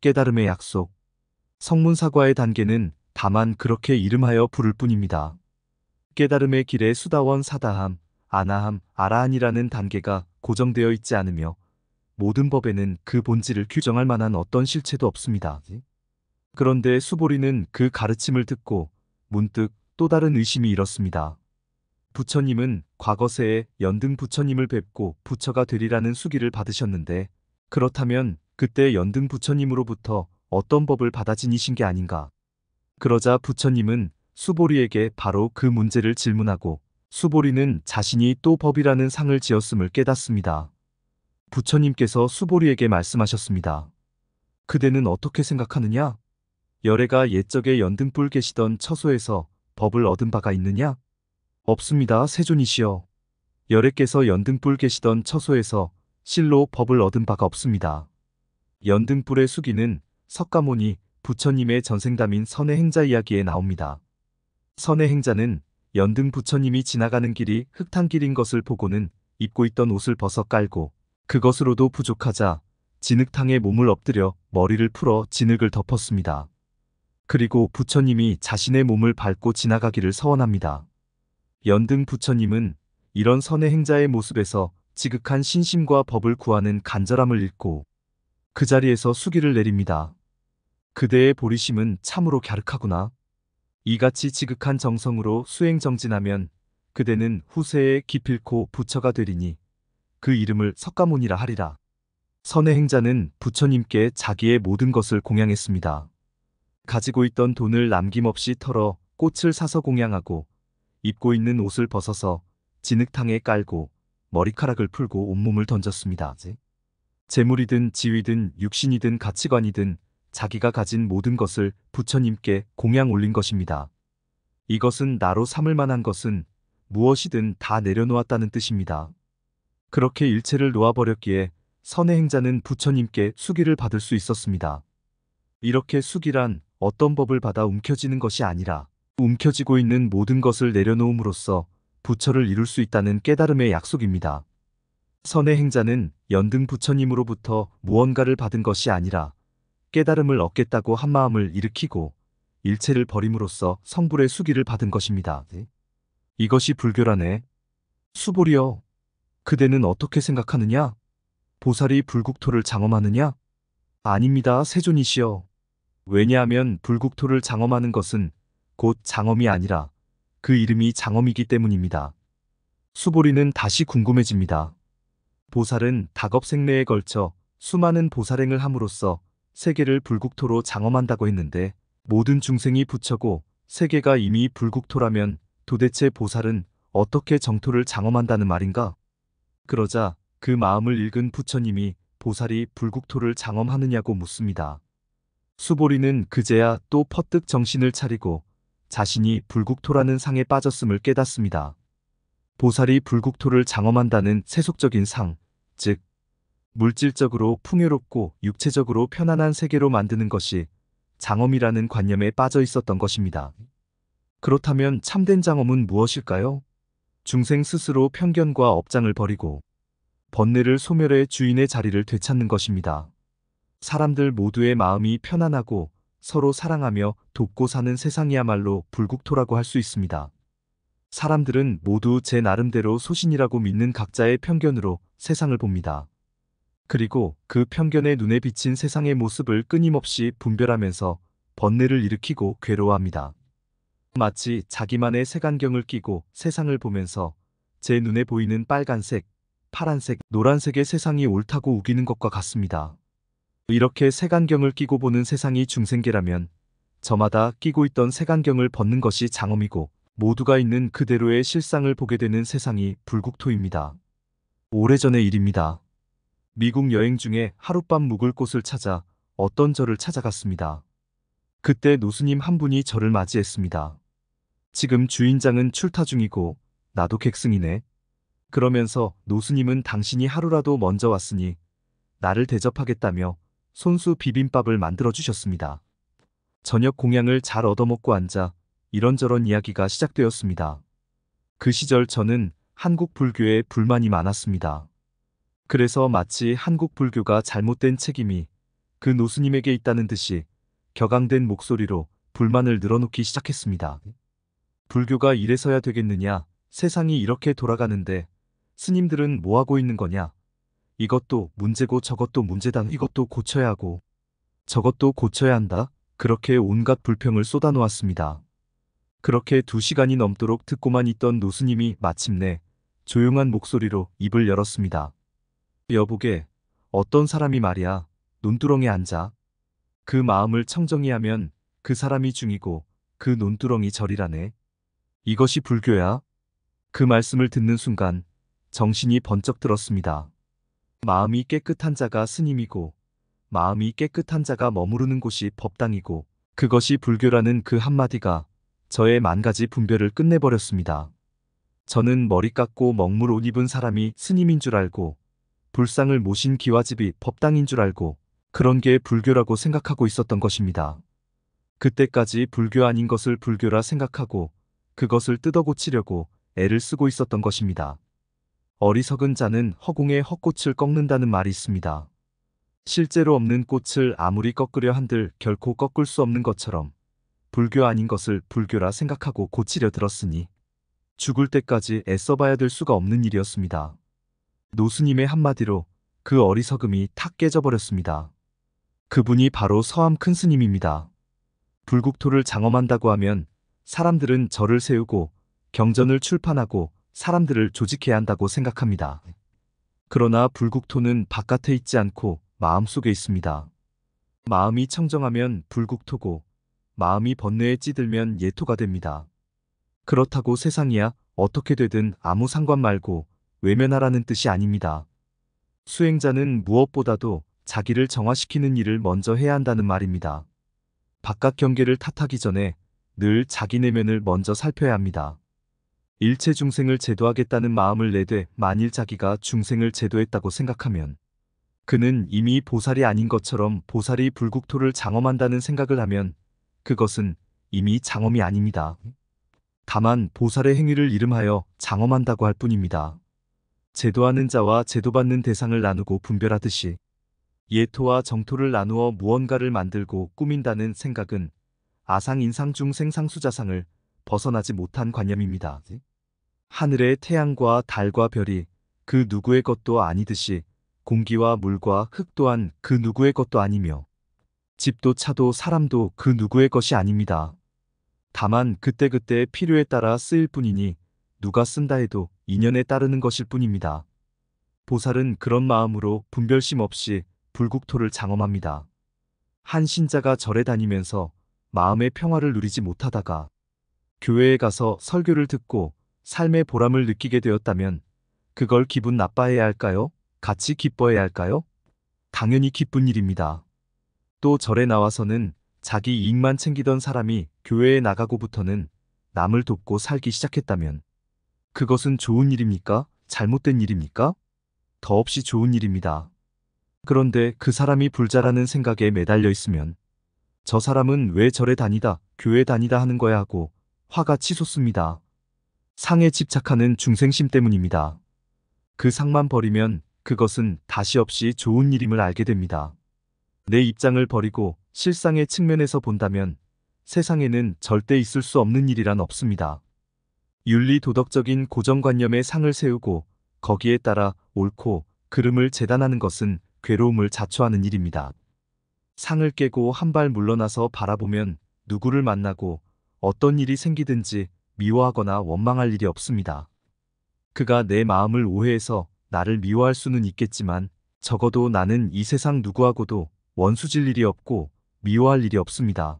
깨달음의 약속. 성문사과의 단계는 다만 그렇게 이름하여 부를 뿐입니다. 깨달음의 길에 수다원 사다함, 아나함, 아라한이라는 단계가 고정되어 있지 않으며 모든 법에는 그 본질을 규정할 만한 어떤 실체도 없습니다. 그런데 수보리는 그 가르침을 듣고 문득 또 다른 의심이 일었습니다. 부처님은 과거세에 연등 부처님을 뵙고 부처가 되리라는 수기를 받으셨는데 그렇다면 그때 연등 부처님으로부터 어떤 법을 받아 지니신 게 아닌가. 그러자 부처님은 수보리에게 바로 그 문제를 질문하고 수보리는 자신이 또 법이라는 상을 지었음을 깨닫습니다. 부처님께서 수보리에게 말씀하셨습니다. 그대는 어떻게 생각하느냐? 열애가 옛적에 연등불 계시던 처소에서 법을 얻은 바가 있느냐? 없습니다. 세존이시여. 열애께서 연등불 계시던 처소에서 실로 법을 얻은 바가 없습니다. 연등불의 수기는 석가모니 부처님의 전생담인 선의 행자 이야기에 나옵니다. 선의 행자는 연등 부처님이 지나가는 길이 흙탕길인 것을 보고는 입고 있던 옷을 벗어 깔고 그것으로도 부족하자 진흙탕에 몸을 엎드려 머리를 풀어 진흙을 덮었습니다. 그리고 부처님이 자신의 몸을 밟고 지나가기를 서원합니다. 연등 부처님은 이런 선의 행자의 모습에서 지극한 신심과 법을 구하는 간절함을 읽고 그 자리에서 수기를 내립니다. 그대의 보리심은 참으로 갸륵하구나. 이같이 지극한 정성으로 수행정진하면 그대는 후세에 기필코 부처가 되리니 그 이름을 석가모니라 하리라. 선의 행자는 부처님께 자기의 모든 것을 공양했습니다. 가지고 있던 돈을 남김없이 털어 꽃을 사서 공양하고 입고 있는 옷을 벗어서 진흙탕에 깔고 머리카락을 풀고 온몸을 던졌습니다. 재물이든 지위든 육신이든 가치관이든 자기가 가진 모든 것을 부처님께 공양 올린 것입니다. 이것은 나로 삼을 만한 것은 무엇이든 다 내려놓았다는 뜻입니다. 그렇게 일체를 놓아버렸기에 선의 행자는 부처님께 수기를 받을 수 있었습니다. 이렇게 수기란 어떤 법을 받아 움켜지는 것이 아니라 움켜지고 있는 모든 것을 내려놓음으로써 부처를 이룰 수 있다는 깨달음의 약속입니다. 선의 행자는 연등 부처님으로부터 무언가를 받은 것이 아니라 깨달음을 얻겠다고 한 마음을 일으키고 일체를 버림으로써 성불의 수기를 받은 것입니다. 이것이 불교라네. 수보리여, 그대는 어떻게 생각하느냐? 보살이 불국토를 장엄하느냐? 아닙니다, 세존이시여. 왜냐하면 불국토를 장엄하는 것은 곧 장엄이 아니라 그 이름이 장엄이기 때문입니다. 수보리는 다시 궁금해집니다. 보살은 다업생내에 걸쳐 수많은 보살행을 함으로써 세계를 불국토로 장엄한다고 했는데 모든 중생이 부처고 세계가 이미 불국토라면 도대체 보살은 어떻게 정토를 장엄한다는 말인가? 그러자 그 마음을 읽은 부처님이 보살이 불국토를 장엄하느냐고 묻습니다. 수보리는 그제야 또 퍼뜩 정신을 차리고 자신이 불국토라는 상에 빠졌음을 깨닫습니다. 보살이 불국토를 장엄한다는 세속적인 상, 즉 물질적으로 풍요롭고 육체적으로 편안한 세계로 만드는 것이 장엄이라는 관념에 빠져 있었던 것입니다. 그렇다면 참된 장엄은 무엇일까요? 중생 스스로 편견과 업장을 버리고 번뇌를 소멸해 주인의 자리를 되찾는 것입니다. 사람들 모두의 마음이 편안하고 서로 사랑하며 돕고 사는 세상이야말로 불국토라고 할 수 있습니다. 사람들은 모두 제 나름대로 소신이라고 믿는 각자의 편견으로 세상을 봅니다. 그리고 그 편견에 눈에 비친 세상의 모습을 끊임없이 분별하면서 번뇌를 일으키고 괴로워합니다. 마치 자기만의 색안경을 끼고 세상을 보면서 제 눈에 보이는 빨간색, 파란색, 노란색의 세상이 옳다고 우기는 것과 같습니다. 이렇게 색안경을 끼고 보는 세상이 중생계라면 저마다 끼고 있던 색안경을 벗는 것이 장엄이고 모두가 있는 그대로의 실상을 보게 되는 세상이 불국토입니다. 오래전의 일입니다. 미국 여행 중에 하룻밤 묵을 곳을 찾아 어떤 절을 찾아갔습니다. 그때 노수님 한 분이 저를 맞이했습니다. 지금 주인장은 출타 중이고 나도 객승이네. 그러면서 노수님은 당신이 하루라도 먼저 왔으니 나를 대접하겠다며 손수 비빔밥을 만들어 주셨습니다. 저녁 공양을 잘 얻어먹고 앉아 이런저런 이야기가 시작되었습니다. 그 시절 저는 한국 불교에 불만이 많았습니다. 그래서 마치 한국 불교가 잘못된 책임이 그 노스님에게 있다는 듯이 격앙된 목소리로 불만을 늘어놓기 시작했습니다. 불교가 이래서야 되겠느냐, 세상이 이렇게 돌아가는데 스님들은 뭐하고 있는 거냐, 이것도 문제고 저것도 문제다, 이것도 고쳐야 하고 저것도 고쳐야 한다, 그렇게 온갖 불평을 쏟아놓았습니다. 그렇게 두 시간이 넘도록 듣고만 있던 노수님이 마침내 조용한 목소리로 입을 열었습니다. 여보게, 어떤 사람이 말이야, 논두렁에 앉아. 그 마음을 청정히 하면 그 사람이 중이고 그 논두렁이 절이라네. 이것이 불교야? 그 말씀을 듣는 순간 정신이 번쩍 들었습니다. 마음이 깨끗한 자가 스님이고 마음이 깨끗한 자가 머무르는 곳이 법당이고 그것이 불교라는 그 한마디가 저의 만가지 분별을 끝내버렸습니다. 저는 머리 깎고 먹물 옷 입은 사람이 스님인 줄 알고 불상을 모신 기와집이 법당인 줄 알고 그런 게 불교라고 생각하고 있었던 것입니다. 그때까지 불교 아닌 것을 불교라 생각하고 그것을 뜯어고치려고 애를 쓰고 있었던 것입니다. 어리석은 자는 허공에 헛꽃을 꺾는다는 말이 있습니다. 실제로 없는 꽃을 아무리 꺾으려 한들 결코 꺾을 수 없는 것처럼 불교 아닌 것을 불교라 생각하고 고치려 들었으니 죽을 때까지 애써봐야 될 수가 없는 일이었습니다. 노수님의 한마디로 그 어리석음이 탁 깨져버렸습니다. 그분이 바로 서암 큰 스님입니다. 불국토를 장엄한다고 하면 사람들은 절을 세우고 경전을 출판하고 사람들을 조직해야 한다고 생각합니다. 그러나 불국토는 바깥에 있지 않고 마음속에 있습니다. 마음이 청정하면 불국토고 마음이 번뇌에 찌들면 예토가 됩니다. 그렇다고 세상이야 어떻게 되든 아무 상관 말고 외면하라는 뜻이 아닙니다. 수행자는 무엇보다도 자기를 정화시키는 일을 먼저 해야 한다는 말입니다. 바깥 경계를 탓하기 전에 늘 자기 내면을 먼저 살펴야 합니다. 일체 중생을 제도하겠다는 마음을 내되 만일 자기가 중생을 제도했다고 생각하면 그는 이미 보살이 아닌 것처럼 보살이 불국토를 장엄한다는 생각을 하면 그것은 이미 장엄이 아닙니다. 다만 보살의 행위를 이름하여 장엄한다고 할 뿐입니다. 제도하는 자와 제도받는 대상을 나누고 분별하듯이 예토와 정토를 나누어 무언가를 만들고 꾸민다는 생각은 아상인상 중 생상수자상을 벗어나지 못한 관념입니다. 하늘의 태양과 달과 별이 그 누구의 것도 아니듯이 공기와 물과 흙 또한 그 누구의 것도 아니며 집도 차도 사람도 그 누구의 것이 아닙니다. 다만 그때그때 필요에 따라 쓰일 뿐이니 누가 쓴다 해도 인연에 따르는 것일 뿐입니다. 보살은 그런 마음으로 분별심 없이 불국토를 장엄합니다. 한 신자가 절에 다니면서 마음의 평화를 누리지 못하다가 교회에 가서 설교를 듣고 삶의 보람을 느끼게 되었다면 그걸 기분 나빠해야 할까요? 같이 기뻐해야 할까요? 당연히 기쁜 일입니다. 또 절에 나와서는 자기 이익만 챙기던 사람이 교회에 나가고부터는 남을 돕고 살기 시작했다면 그것은 좋은 일입니까? 잘못된 일입니까? 더없이 좋은 일입니다. 그런데 그 사람이 불자라는 생각에 매달려 있으면 저 사람은 왜 절에 다니다, 교회 다니다 하는 거야 하고 화가 치솟습니다. 상에 집착하는 중생심 때문입니다. 그 상만 버리면 그것은 다시 없이 좋은 일임을 알게 됩니다. 내 입장을 버리고 실상의 측면에서 본다면 세상에는 절대 있을 수 없는 일이란 없습니다. 윤리도덕적인 고정관념에 상을 세우고 거기에 따라 옳고 그름을 재단하는 것은 괴로움을 자초하는 일입니다. 상을 깨고 한 발 물러나서 바라보면 누구를 만나고 어떤 일이 생기든지 미워하거나 원망할 일이 없습니다. 그가 내 마음을 오해해서 나를 미워할 수는 있겠지만 적어도 나는 이 세상 누구하고도 원수질 일이 없고 미워할 일이 없습니다.